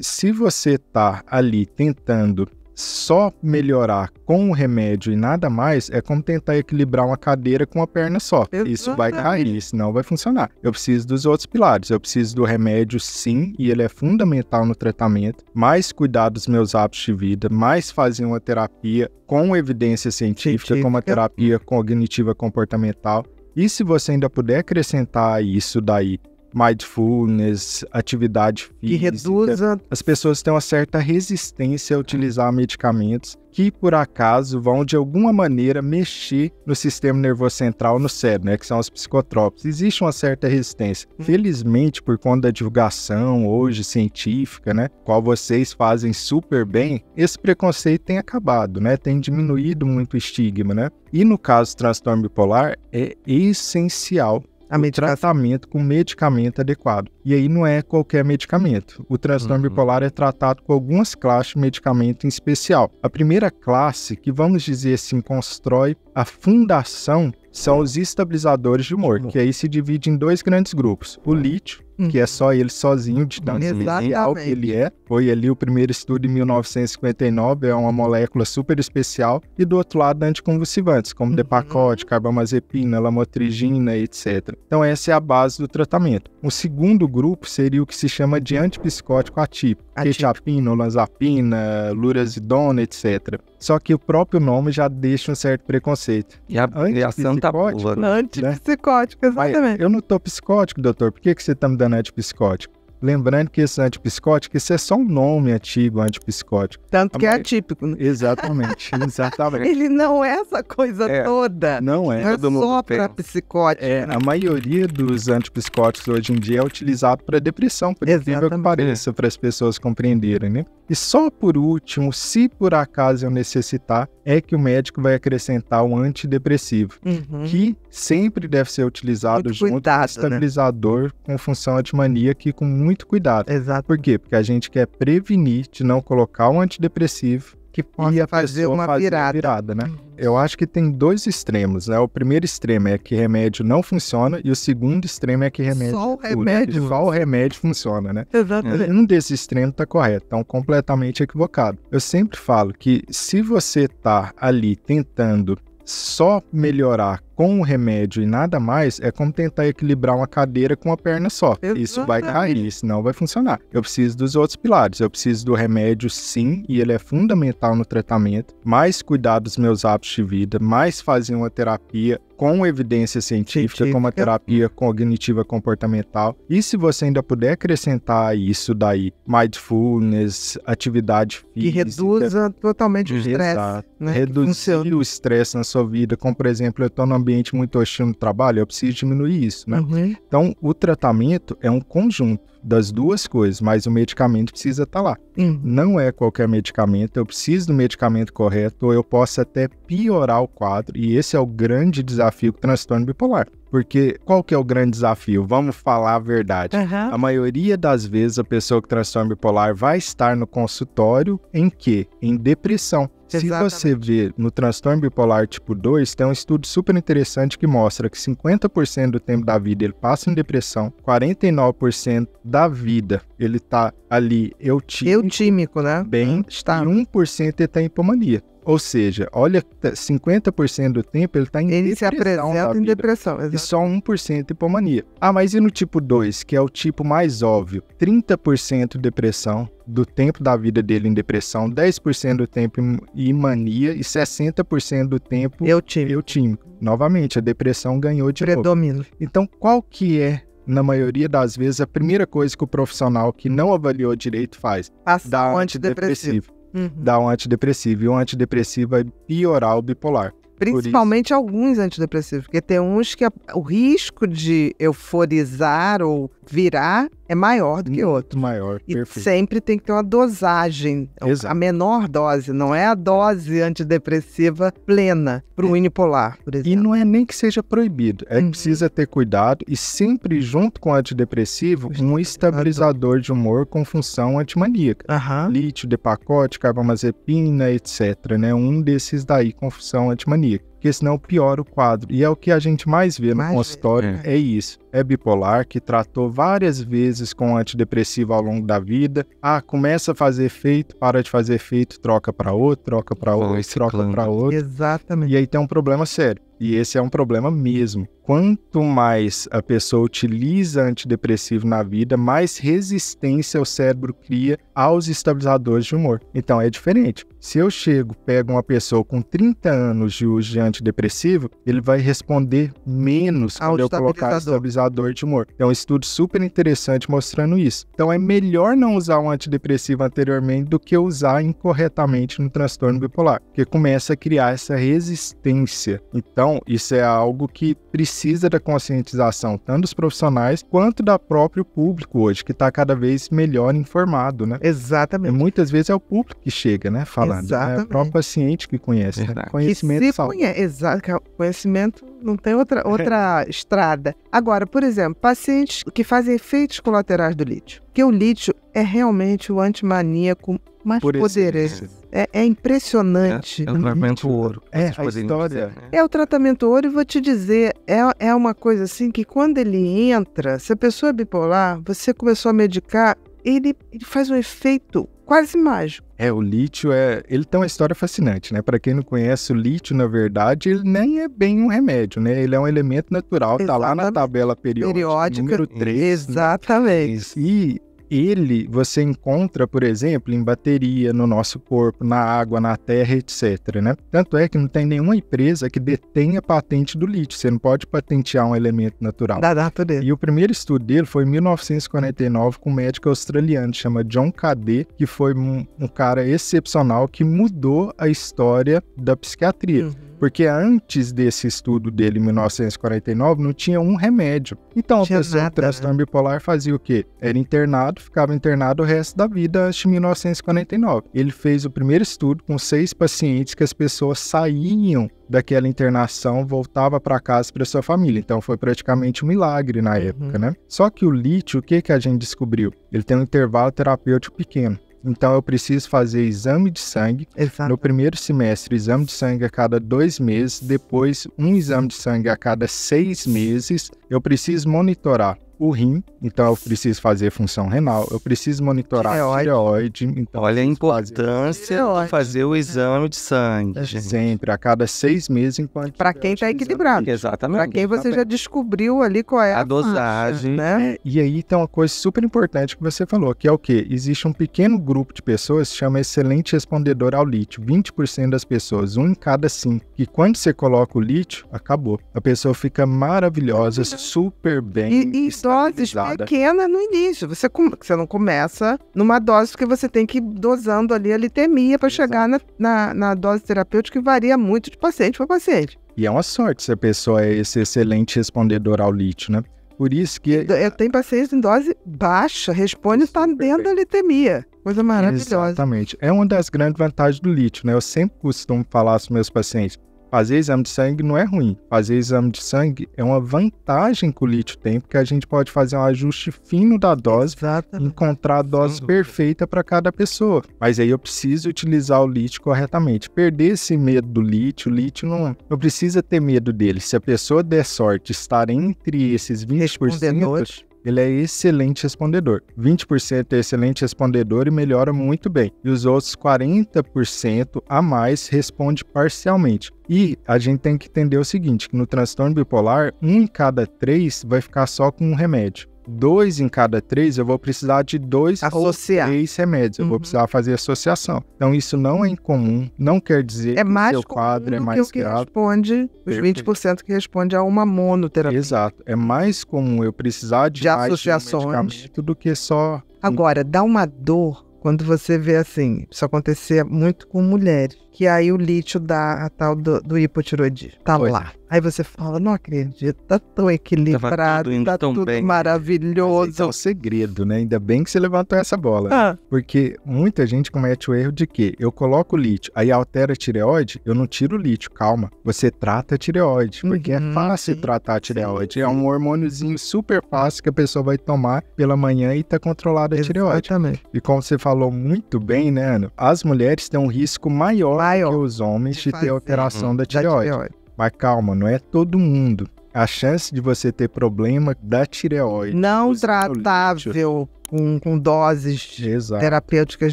se você está ali tentando só melhorar com o remédio e nada mais, é como tentar equilibrar uma cadeira com uma perna só. Isso vai cair, isso não vai funcionar. Eu preciso dos outros pilares. Eu preciso do remédio, sim, e ele é fundamental no tratamento. Mais cuidar dos meus hábitos de vida, mais fazer uma terapia com evidência científica, científica. como a terapia cognitiva comportamental. E se você ainda puder acrescentar isso daí mindfulness, atividade física. Que reduza. As pessoas têm uma certa resistência a utilizar medicamentos que, por acaso, vão de alguma maneira mexer no sistema nervoso central no cérebro, né, que são os psicotrópicos. Existe uma certa resistência. Hum. Felizmente, por conta da divulgação hoje científica, né, qual vocês fazem super bem, esse preconceito tem acabado, né, tem diminuído muito o estigma, né. E no caso do transtorno bipolar, é essencial a medicação, tratamento com medicamento adequado. E aí não é qualquer medicamento. O transtorno uhum. bipolar é tratado com algumas classes de medicamento em especial. A primeira classe, que vamos dizer assim, constrói a fundação, são os estabilizadores de humor, que aí se divide em dois grandes grupos. O uhum. lítio, que é só ele sozinho, de tanto mineral uhum. que ele é. Foi ali o primeiro estudo em 1959, é uma molécula super especial. E do outro lado, anticonvulsivantes, como uhum. depakote, carbamazepina, lamotrigina, etc. Então essa é a base do tratamento. O segundo grupo seria o que se chama de antipsicótico atípico, quetiapina, olanzapina, lurazidona, etc. Só que o próprio nome já deixa um certo preconceito. E a criação tá boa, né? Antipsicótico, exatamente. Mas eu não tô psicótico, doutor, por que, que você tá me dando antipsicótico? Lembrando que esse antipsicótico, isso é só um nome antigo, antipsicótico. Tanto que é atípico. Né? Exatamente, exatamente. Ele não é essa coisa é, toda. Não é. Não é só para psicótico. É, a maioria dos antipsicóticos hoje em dia é utilizado para depressão, por exemplo, que pareça, é. para as pessoas compreenderem, né? E só por último, se por acaso eu necessitar, é que o médico vai acrescentar um antidepressivo, uhum. que sempre deve ser utilizado muito junto cuidado, com né? estabilizador né? com função antimaníaca e com muito cuidado. Exato. Por quê? Porque a gente quer prevenir de não colocar um antidepressivo que ia fazer uma virada. virada né? Uhum. Eu acho que tem dois extremos, né? O primeiro extremo é que remédio não funciona e o segundo extremo é que remédio só o remédio, só o remédio funciona, né? Exatamente. Um desses extremos está correto, então completamente equivocado. Eu sempre falo que se você está ali tentando só melhorar com o remédio e nada mais, é como tentar equilibrar uma cadeira com uma perna só. Exatamente. Isso vai cair, isso não vai funcionar. Eu preciso dos outros pilares. Eu preciso do remédio, sim, e ele é fundamental no tratamento. Mais cuidar dos meus hábitos de vida, mais fazer uma terapia com evidência científica, científica, como a terapia cognitiva comportamental. E se você ainda puder acrescentar isso daí, mindfulness, atividade física. Que reduza totalmente o estresse. Né? Reduzir o estresse na sua vida, como por exemplo, eu estou no ambiente ambiente muito hostil no trabalho, eu preciso diminuir isso, né? Uhum. Então, o tratamento é um conjunto das duas coisas, mas o medicamento precisa estar tá lá. Uhum. Não é qualquer medicamento, eu preciso do medicamento correto ou eu posso até piorar o quadro, e esse é o grande desafio do transtorno bipolar. Porque qual que é o grande desafio? Vamos falar a verdade. Uhum. A maioria das vezes a pessoa que transtorno bipolar vai estar no consultório em quê? Em depressão. Exatamente. Se você vê no transtorno bipolar tipo 2, tem um estudo super interessante que mostra que 50% do tempo da vida ele passa em depressão, 49% da vida ele tá ali eutímico. Eutímico, né? Bem, está. e 1% ele tá em hipomania. Ou seja, olha, 50% tá, do tempo ele está em ele depressão. Ele se apresenta em depressão, exato. E só 1% hipomania. Ah, mas e no tipo 2, que é o tipo mais óbvio? 30% depressão do tempo da vida dele em depressão, 10% do tempo em mania e 60% do tempo eu eutímico. Novamente, a depressão ganhou de Predomínio. novo. Então, qual que é na maioria das vezes, a primeira coisa que o profissional que não avaliou direito faz. Passa dá um antidepressivo. antidepressivo uhum. dá um antidepressivo. E um antidepressivo vai é piorar o bipolar. Principalmente alguns antidepressivos, porque tem uns que o risco de euforizar ou virar é maior do que hum, outro. Maior, e perfeito. Sempre tem que ter uma dosagem. Exato. A menor dose, não é a dose antidepressiva plena para o é. unipolar, por exemplo. E não é nem que seja proibido, é uhum. que precisa ter cuidado e sempre junto com o antidepressivo, um estabilizador de humor com função antimaníaca. Uhum. Lítio, depacote, carbamazepina, etc. Né? Um desses daí com função antimaníaca porque senão piora o quadro. E é o que a gente mais vê mais no consultório, né? é. isso. É bipolar, que tratou várias vezes com antidepressivo ao longo da vida. Ah, começa a fazer efeito, para de fazer efeito, troca para outro, troca para outro, troca para outro. Exatamente. E aí tem um problema sério. E esse é um problema mesmo quanto mais a pessoa utiliza antidepressivo na vida, mais resistência o cérebro cria aos estabilizadores de humor. Então é diferente. Se eu chego, pego uma pessoa com 30 anos de uso de antidepressivo, ele vai responder menos quando eu colocar estabilizador de humor. É então, um estudo super interessante mostrando isso. Então é melhor não usar um antidepressivo anteriormente do que usar incorretamente no transtorno bipolar, porque começa a criar essa resistência. Então isso é algo que precisa precisa da conscientização tanto dos profissionais quanto do próprio público hoje, que está cada vez melhor informado, né? Exatamente. E muitas vezes é o público que chega, né? Falando. Exatamente. Né? É o próprio paciente que conhece. Né? Conhecimento que se Exato. É conhecimento não tem outra, outra estrada. Agora, por exemplo, pacientes que fazem efeitos colaterais do lítio. Porque o lítio é realmente o antimaníaco mais Por poderoso. É, é, impressionante. É, é o tratamento ouro. É, a história. Né? É o tratamento ouro e vou te dizer, é, é uma coisa assim que quando ele entra, se a pessoa é bipolar, você começou a medicar, ele, ele faz um efeito quase mágico. É, o lítio é. Ele tem uma história fascinante, né? Para quem não conhece, o lítio, na verdade, ele nem é bem um remédio, né? Ele é um elemento natural, Exatamente. tá lá na tabela periódica. Periódica. Número 3. Né? Exatamente. Né? E ele você encontra, por exemplo, em bateria, no nosso corpo, na água, na terra, etc. Né? Tanto é que não tem nenhuma empresa que detenha patente do lítio. Você não pode patentear um elemento natural. Da natureza. E o primeiro estudo dele foi em 1949 com um médico australiano, chama John Cadet, que foi um, um cara excepcional que mudou a história da psiquiatria. Uhum porque antes desse estudo dele, em 1949, não tinha um remédio. Então, a pessoa com né? transtorno bipolar fazia o quê? Era internado, ficava internado o resto da vida acho, em 1949. Ele fez o primeiro estudo com seis pacientes que as pessoas saíam daquela internação voltava para casa para sua família. Então foi praticamente um milagre na uhum. época, uhum. né? Só que o lítio, o que que a gente descobriu? Ele tem um intervalo terapêutico pequeno. Então eu preciso fazer exame de sangue. Exato. No primeiro semestre, exame de sangue a cada dois meses, depois um exame de sangue a cada seis meses. Eu preciso monitorar o rim, então eu preciso fazer função renal, eu preciso monitorar tireoide. tireoide então Olha a importância de fazer o exame de sangue. É. Sempre, a cada seis meses, enquanto. Para quem está equilibrado. Exatamente. Para quem você tá já descobriu ali qual é a, a dosagem. né? É, e aí tem uma coisa super importante que você falou, que é o quê? Existe um pequeno grupo de pessoas que chama excelente respondedor ao lítio, 20% das pessoas, um em cada cinco. E quando você coloca o lítio, acabou. A pessoa fica maravilhosa, super bem. E, e doses pequenas no início. Você, você não começa numa dose, porque você tem que ir dosando ali a litemia para chegar na, na, na dose terapêutica, que varia muito de paciente para paciente. E é uma sorte se a pessoa é esse excelente respondedor ao lítio, né? Por isso que. Eu tenho pacientes em dose baixa, responde está dentro da litemia. Coisa maravilhosa. Exatamente. É uma das grandes vantagens do lítio, né? Eu sempre costumo falar aos meus pacientes Fazer exame de sangue não é ruim. Fazer exame de sangue é uma vantagem que o lítio tem, porque a gente pode fazer um ajuste fino da dose, Exatamente. encontrar a dose perfeita para cada pessoa. Mas aí eu preciso utilizar o lítio corretamente. Perder esse medo do lítio, o lítio não, não precisa ter medo dele. Se a pessoa der sorte estar entre esses 20%, ele é excelente respondedor. 20% é excelente respondedor e melhora muito bem. E os outros 40% a mais responde parcialmente. E a gente tem que entender o seguinte, que no transtorno bipolar, um em cada três vai ficar só com um remédio dois em cada três, eu vou precisar de dois Associar. ou três remédios. Uhum. Eu vou uhum. precisar fazer associação. Então, isso não é incomum, não quer dizer é que o seu quadro é mais que o que grave. responde, os Perfeito. 20% que responde a uma monoterapia. Exato. É mais comum eu precisar de, de associações de um do que só... Agora, dá uma dor quando você vê assim, isso acontecer muito com mulheres que aí o lítio dá a tal do, do hipotiroidismo. Tá pois. lá. É. Aí você fala, não acredito, tá tão equilibrado, Tava tudo tá tão tudo bem, maravilhoso. Mas é o segredo, né? Ainda bem que você levantou essa bola. Ah. Porque muita gente comete o erro de que eu coloco lítio, aí altera a tireoide, eu não tiro o lítio, calma. Você trata a tireoide, porque é uhum, é fácil sim, tratar a tireoide. Sim, é um hormôniozinho super fácil que a pessoa vai tomar pela manhã e tá controlada a tireoide. Exatamente. E como você falou muito bem, né, Ana? As mulheres têm um risco maior maior. que os homens de ter alteração uhum. da tireoide. Mas calma, não é todo mundo. A chance de você ter problema da tireoide. Não tratável com, com doses Exato. terapêuticas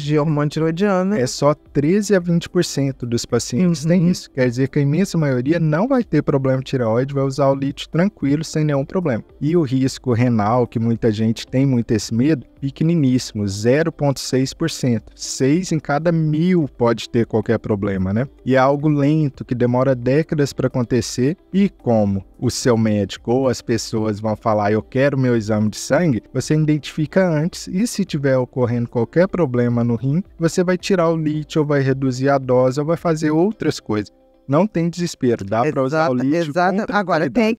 de hormônio tiroidiano. É só 13 a 20% dos pacientes uhum. isso. Quer dizer que a imensa maioria não vai ter problema tireoide, vai usar o lítio tranquilo, sem nenhum problema. E o risco renal, que muita gente tem muito esse medo, pequeniníssimo, 0,6%. 6 em cada mil pode ter qualquer problema, né? E é algo lento, que demora décadas para acontecer. E como o seu médico ou as pessoas vão falar, eu quero meu exame de sangue, você identifica antes antes e se tiver ocorrendo qualquer problema no rim, você vai tirar o lítio, ou vai reduzir a dose, ou vai fazer outras coisas. Não tem desespero, dá para usar o lítio. Exato. Agora tem